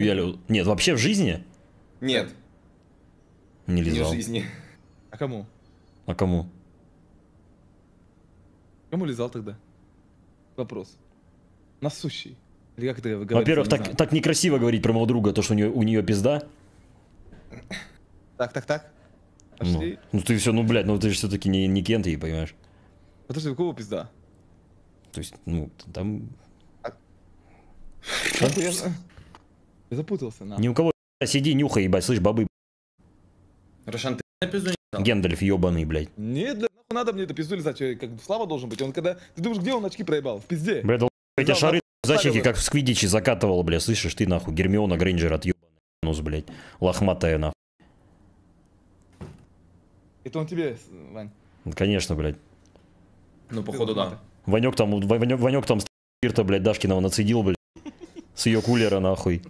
Я Нет, вообще в жизни? Нет. Не лизал. Не в жизни. А кому? А кому? Кому лизал тогда? Вопрос. Насущий. Или как это Во-первых, так, знаю. так некрасиво говорить про моего друга, то, что у нее, у нее пизда. Так, так, так. Ну, Пошли. Ну, ну ты все, ну, блядь, ну ты же все-таки не, не кент ей, понимаешь? Подожди, у кого пизда? То есть, ну, там... А... Запутался на. Ни у кого сиди, нюхай, ебать, слышь, бобы. Рошан, ты на пизду не стал? Гендальф ебаный, блядь. Нет, да нахуй надо мне это пизду лизать, человек, э, как слава должен быть. Он когда, ты думаешь, где он очки проебал? В пизде. Блядь, он эти шары зачики, как в Сквидичи закатывал, блядь, слышишь ты, нахуй, Гермиона Грейнджер от нос, блядь, лохматая, нахуй. Это он тебе, Вань. Ну, конечно, блядь. Ну, походу, да. Ванек там, Ванек, Ванек там Спирта, блядь, Дашкинова нацедил, блядь. С ее кулера, нахуй.